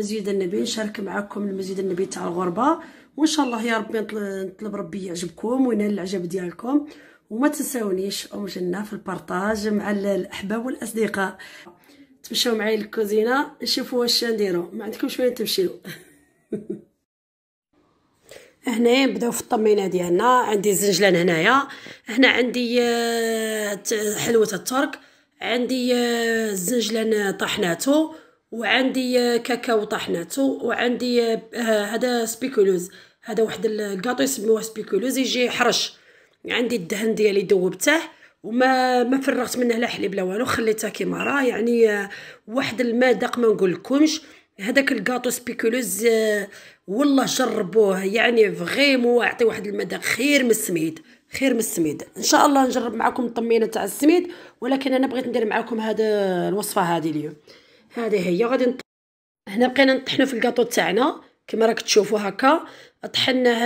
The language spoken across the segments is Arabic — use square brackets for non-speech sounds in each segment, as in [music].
مزيد النبي نشارك معكم المزيد النبي تاع الغربه وان شاء الله يا ربي نطلب ربي يعجبكم وينال العجب ديالكم وما تنساونيش ام جنه في البارطاج مع الاحباب والاصدقاء تمشاو معايا للكوزينه نشوفوا واش نديرو ما عندكم شويه تمشيو [laughs] هنا نبداو في الطمينه ديالنا عندي الزنجلان هنايا هنا عندي آه، حلوه الترك عندي آه، الزنجلان طحناتو وعندي آه، كاكاو طحناتو وعندي آه، آه، هذا سبيكولوز هذا واحد الكاطو يسميوه سبيكولوز يجي حرش عندي الدهن ديالي ذوبته وما ما فرغت منه لا حليب لا والو خليته كيما راه يعني واحد المذاق ما نقول لكمش هذاك الكاطو سبيكولوز والله جربوه يعني فريمون يعطي واحد المذاق خير من السميد خير من السميد ان شاء الله نجرب معكم الطمينه تاع السميد ولكن انا بغيت ندير معكم هذا الوصفه هذه اليوم هذه هي غادي نط... هنا بقينا نطحنو في الكاطو تاعنا كما راك تشوفوا هكا طحناه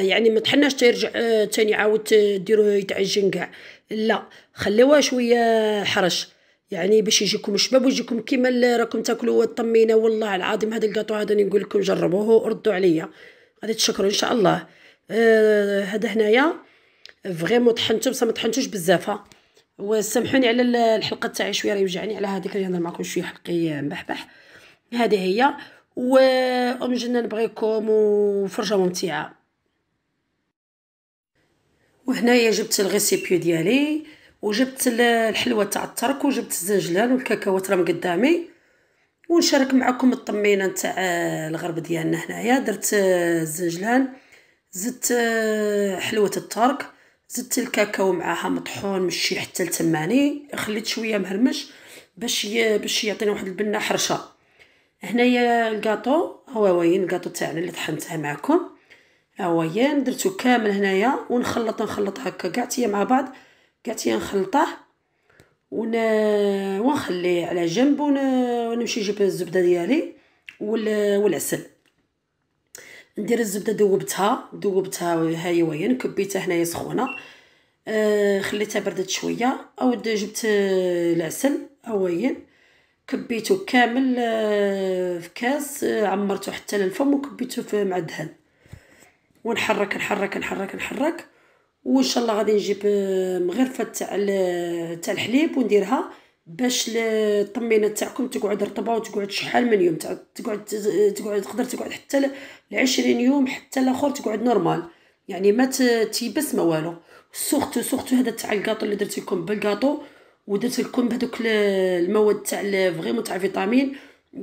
يعني ما طحناش تيرجع تاني عاود ديروه يتعجن كاع لا خليوه شويه حرش يعني باش يجيكم شباب ويجيكم كيما راكم تاكلوا الطمينه والله العظيم هذا الكاطو هذا نقول لكم جربوه وردوا عليا غادي تشكروا ان شاء الله أه، هذا آه هنايا فريمون طحنته بصح ما طحنتوش بزاف وسامحوني على الحلقه تاعي شويه راه يوجعني على هذيك اللي نهضر معكم شويه حلقي مبحبح هذه هي و ام جنة نبغيكم وفرجه ممتعه وهنايا جبت الغيسيبيو ديالي وجبت الحلوه تاع الترك وجبت الزنجلان والكاكاوات راهم قدامي ونشارك معكم الطمينه تاع الغرب ديالنا هنايا درت الزنجلان زدت حلوه الترك زدت الكاكاو معاها مطحون مشي حتى لتماني خليت شويه مهرمش باش ي... باش يعطينا واحد البنه حرشه هنايا الكاطو هو وين الكاطو تاعنا اللي طحنته معكم هوين درتو كامل هنايا ونخلط نخلط هكا كاع مع بعض كاع نخلطه ون... ونخليه على جنب ونمشي نجيب الزبده ديالي وال... والعسل ندير الزبده ذوبتها ذوبتها هاي وين كبيتها هنايا سخونه آه خليتها بردت شويه او جبت العسل اوين كبيته كامل آه في كاس آه عمرته حتى للفم وكبيته مع الدهن ونحرك نحرك نحرك نحرك وان شاء الله غادي نجيب آه، مغرفه تاع تاع الحليب ونديرها باش الطمينه تاعكم تقعد رطبه وتقعد شحال من يوم تقعد تقعد تقدر تقعد حتى ل 20 يوم حتى الاخر تقعد نورمال يعني ما تيبس ما والو سورتو سورتو هذا تاع الكاطو اللي درت لكم بالكاطو ودرت لكم بهذوك المواد تاع فريمون تاع فيتامين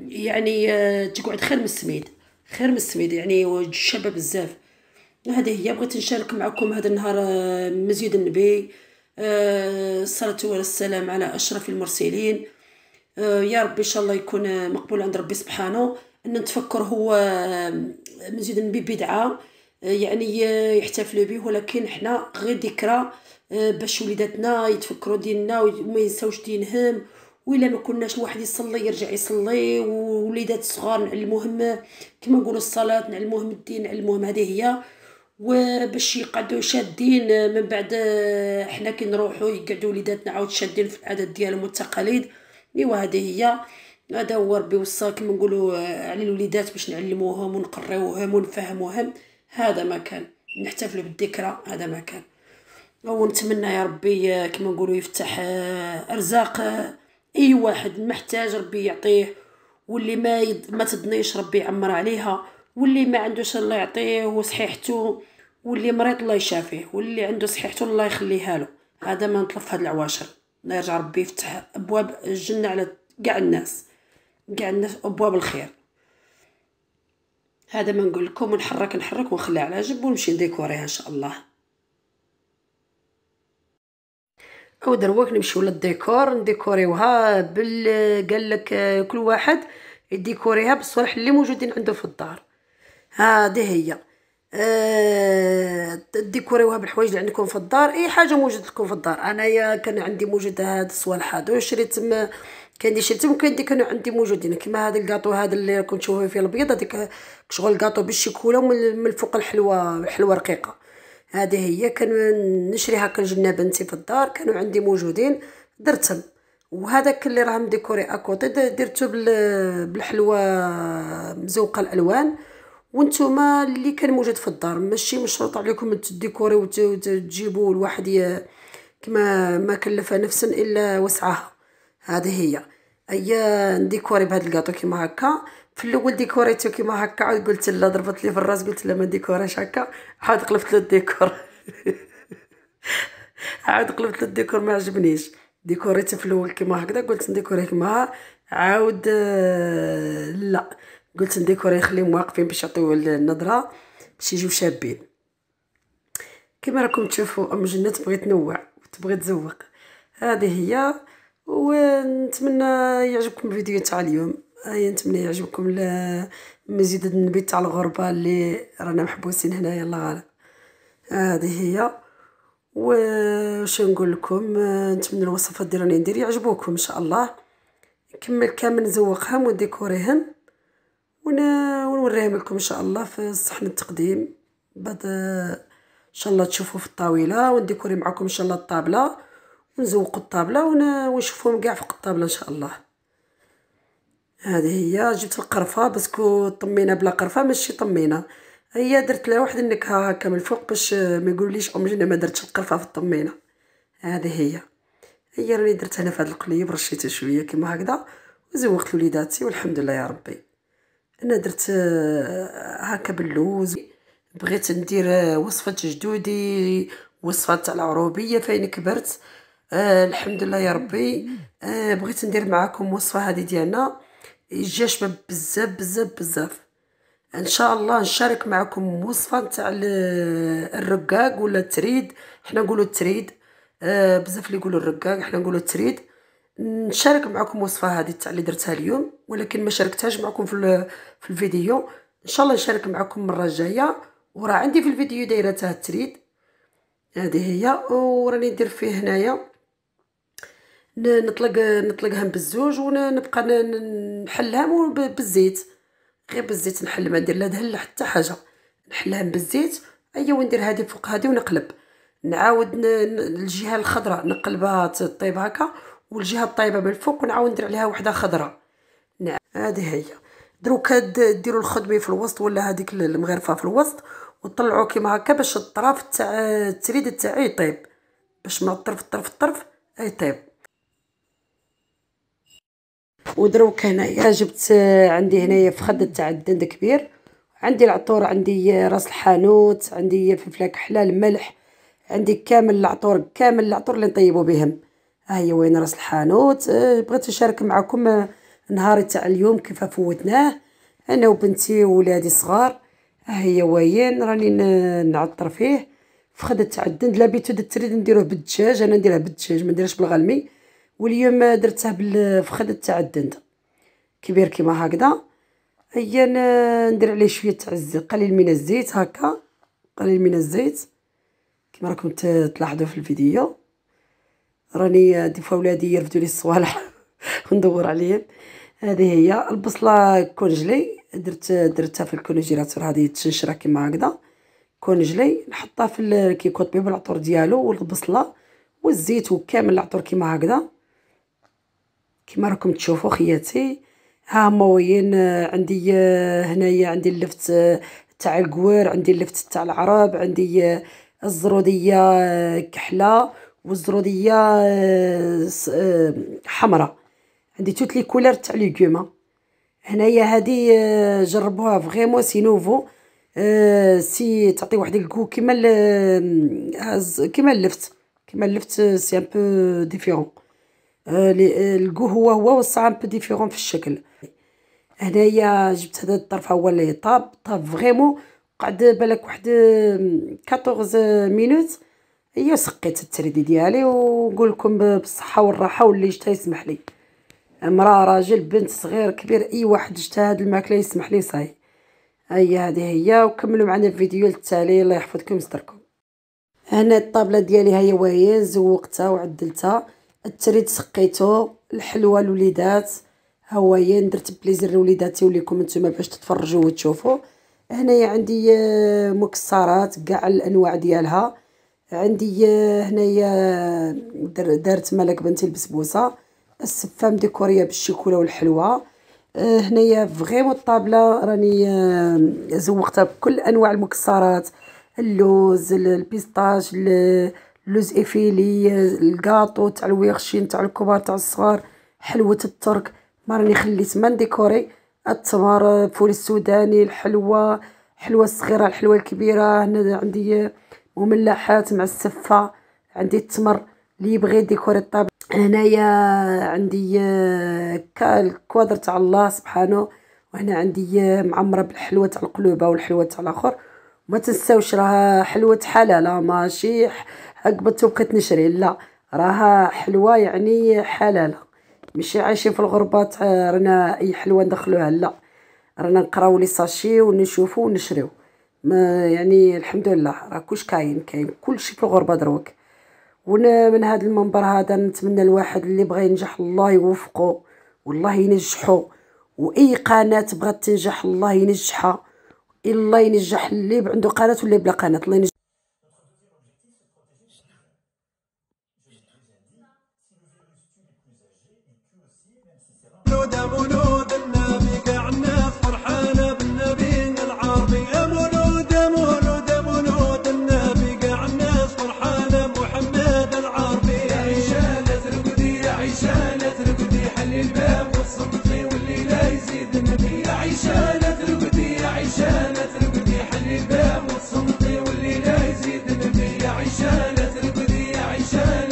يعني آه، تقعد خير من السميد خير من السميد يعني شابه بزاف هذه هي بغيت نشارك معكم هذا النهار آه، مزيد النبي الصلاة آه، والسلام على أشرف المرسلين آه، يا رب إن شاء الله يكون مقبول عند ربي سبحانه أن نتفكر هو آه، مزيد ببدعة يعني يحتفلوا به ولكن حنا غير ذكرى باش وليداتنا يتفكروا ديننا وما ينساوش دينهم وإلا ما كناش الواحد يصلي يرجع يصلي ووليدات صغار نعلموهم كما نقولوا الصلاة نعلموهم الدين نعلموهم هذه هي وباش يقعدوا شادين من بعد آه، حنا كي نروحوا يقعدوا وليداتنا عاود شادين في العادات ديالهم والتقاليد ايوا هذه هي هذا هو ربي وصى كيما نقولوا آه، على الوليدات باش نعلموهم ونقريوهم ونفهموهم هذا ما كان نحتفلوا بالذكرى هذا ما كان ونتمنى يا ربي آه، كيما نقولوا يفتح ارزاق اي واحد محتاج ربي يعطيه واللي ما يد... ما تضنيش ربي يعمر عليها واللي ما عندوش الله يعطيه وصحيحته واللي مريض الله يشافيه واللي عنده صحيحته الله يخليها له هذا ما نطلب هاد العواشر الله يرجع ربي يفتح ابواب الجنه على كاع الناس كاع الناس ابواب الخير هذا ما نقول لكم ونحرك نحرك ونخليها على جنب ونمشي نديكوريها ان شاء الله او دروك نمشيو للديكور نديكوريوها بال قال لك آه، كل واحد يديكوريها بالصالح اللي موجودين عنده في الدار هذه هي آه ديكوريوها بالحوايج اللي عندكم في الدار اي حاجه موجوده لكم في الدار انايا كان عندي موجود هاد الصوالح هادو شريت م... كان دي شريتهم وكاين دي كانوا عندي موجودين كيما هذا الكاطو هذا اللي راكم تشوفوه فيه الابيض هذيك شغل الكاطو بالشيكولا ومن الفوق الحلوه حلوه رقيقه هذه هي كان نشريها كنجنا بنتي في الدار كانوا عندي موجودين درتهم وهذاك اللي راه مديكوري اكوطي درتو بالحلوه مزوقه الالوان وانتوما اللي كان موجود في الدار ماشي مشروط عليكم تديكوري وتجيبوا الواحد كما ما كلف نفسا الا وسعها هذه هي ايا نديكوري بهذا الكاطو كيما هكا في الاول ديكوريتو كيما هكا عاد قلت لا ضربت لي في الراس قلت لا ما ديكوريش هكا عاد قلبت له الديكور [laughs] عاد قلبت له الديكور ما عجبنيش ديكوريتو في الاول كيما هكذا قلت نديكوري كيما عاود آه، لا قلت نديكوري يخليهم واقفين باش يعطيو النظره باش يجيو شابين كما راكم تشوفوا ام جنة تبغي تنوع وتبغي تزوق هذه هي ونتمنى يعجبكم الفيديو تاع اليوم هيا نتمنى يعجبكم مزيد النبي تاع الغربه اللي رانا محبوسين هنا يلا غالب هذه هي وش نقول لكم نتمنى الوصفات اللي راني ندير يعجبوكم ان شاء الله نكمل كامل نزوقهم وديكوريهم ونوريهم لكم ان شاء الله في صحن التقديم بعد ان شاء الله تشوفوا في الطاوله ونديكوري معكم ان شاء الله الطابله ونزوقوا الطابله ونشوفوهم كاع فوق الطابله ان شاء الله هذه هي جبت القرفه باسكو طمينا بلا قرفه ماشي طمينه هي درت لها واحد النكهه هكا من الفوق باش ما يقوليش امي انا ما درتش القرفه في الطمينه هذه هي هي راني درت هنا في هذا القليب رشيتها شويه كيما هكذا وزوقت وليداتي والحمد لله يا ربي انا درت آه، هكا باللوز بغيت ندير آه، وصفه جدودي وصفه تاع العروبيه فين كبرت آه الحمد لله يا ربي آه بغيت ندير معكم وصفه هذه ديالنا جا شباب بزاف بزاف بزاف ان شاء الله نشارك معكم وصفه تاع آه، الرقاق ولا التريد حنا نقولوا التريد آه بزاف اللي يقولوا الرقاق حنا نقولوا التريد نشارك معكم وصفه هذه تاع اللي درتها اليوم ولكن ما شاركتهاش معكم في, في الفيديو ان شاء الله نشارك معكم المره الجايه وراه عندي في الفيديو دايره تاع التريد هذه هي وراني ندير فيه هنايا نطلق نطلقهم بالزوج ونبقى نحلها بالزيت غير بالزيت نحل ما ندير لا دهن لا حتى حاجه نحلها بالزيت ايا أيوة وندير هذه فوق هذه ونقلب نعاود الجهه الخضراء نقلبها طيب هكا والجهه الطايبه من الفوق ونعاود ندير عليها وحده خضراء هذه هي دروك ديروا الخدمه في الوسط ولا هذيك المغرفه في الوسط وطلعوا كيما هكا باش الطرف تاع التريد تاعي يطيب باش ما الطرف الطرف الطرف يطيب ودروك هنايا جبت آه، عندي هنايا في خد تاع الدند كبير عندي العطور عندي آه، راس الحانوت عندي آه، فلفله حلال ملح عندي كامل العطور كامل العطور اللي نطيبوا بهم ها هي وين راس الحانوت بغيت نشارك معكم نهار تاع اليوم كيف فوتناه انا وبنتي وولادي صغار هي وين راني نعطر فيه فخدت تاع الدند لابيتود تريد نديروه بالدجاج انا نديرها بالدجاج ما نديرهاش بالغلمي واليوم درتها بالفخدة تاع الدند كبير كيما هكذا هيا ندير عليه شويه تاع الزيت قليل من الزيت هكا قليل من الزيت كما راكم تلاحظوا في الفيديو راني دي فوا ولادي يرفدوا لي الصوالح وندور عليه هذه هي البصله كونجلي درت درتها في الكونجيلاتور هذه تشنشرها كيما هكذا كونجلي نحطها في كيكون طبيب العطور ديالو والبصله والزيت وكامل العطور كيما هكذا كيما راكم تشوفوا خياتي ها هما وين عندي هنايا عندي اللفت آه، تاع الكوار عندي اللفت تاع العرب عندي آه، الزروديه آه، كحله والزروديه حمراء عندي توت لي كولور تاع ليغوم هنايا هادي آه، جربوها فريمون سي نوفو سي تعطي واحد الكو كيما آه، كيما اللفت كيما اللفت سي ان بو ديفيرون الكو هو هو بصح ان بو ديفيرون في الشكل هنايا جبت هذا الطرف هو اللي طاب طاب فريمون قعد بالك واحد 14 آه، مينوت هي سقيت التريدي ديالي ونقول لكم بالصحه والراحه واللي جتا يسمح لي امراه راجل بنت صغير كبير اي واحد شتا هاد الماكله يسمح لي صاي هي هذه هي وكملوا معنا الفيديو للتالي الله يحفظكم يستركم هنا الطابله ديالي هي وهي زوقتها وعدلتها التريد سقيته الحلوه لوليدات هوايا درت بليزر لوليداتي وليكم نتوما باش تتفرجوا وتشوفوا هنايا عندي آه، مكسرات كاع الانواع ديالها عندي آه، هنايا آه، دارت ملك بنتي البسبوسه السفه مديكوريه بالشيكولا والحلوه آه، هنايا فغيمون الطابله راني آه، زوقتها بكل انواع المكسرات اللوز البيستاج اللوز افيلي الكاطو تاع الويغشين تاع الكبار تاع الصغار حلوه الترك ما راني خليت ما نديكوري التمر فول السوداني الحلوى الحلوى الصغيره الحلوى الكبيره هنا عندي مملحات مع السفه عندي التمر اللي يبغي يديكوري الطابله هنايا عندي آه، الكوادر تاع الله سبحانه وهنا عندي آه، معمره بالحلوه تاع القلوبه والحلوه تاع الاخر ما تنساوش راها حلوه حلاله ماشي عقبته بقيت نشري لا راها حلوه يعني حلاله ماشي عايشين في الغربه رانا اي حلوه ندخلوها لا رانا نقراو لي ساشي ونشوفو ونشريو ما يعني الحمد لله راه كلش كاين كاين كلشي في الغربه دروك ومن هذا المنبر هذا نتمنى الواحد اللي بغى ينجح الله يوفقه والله ينجحه واي قناه بغات تنجح الله ينجحها الله ينجح اللي عنده قناه واللي بلا قناه الله ينجح انا اترك ذي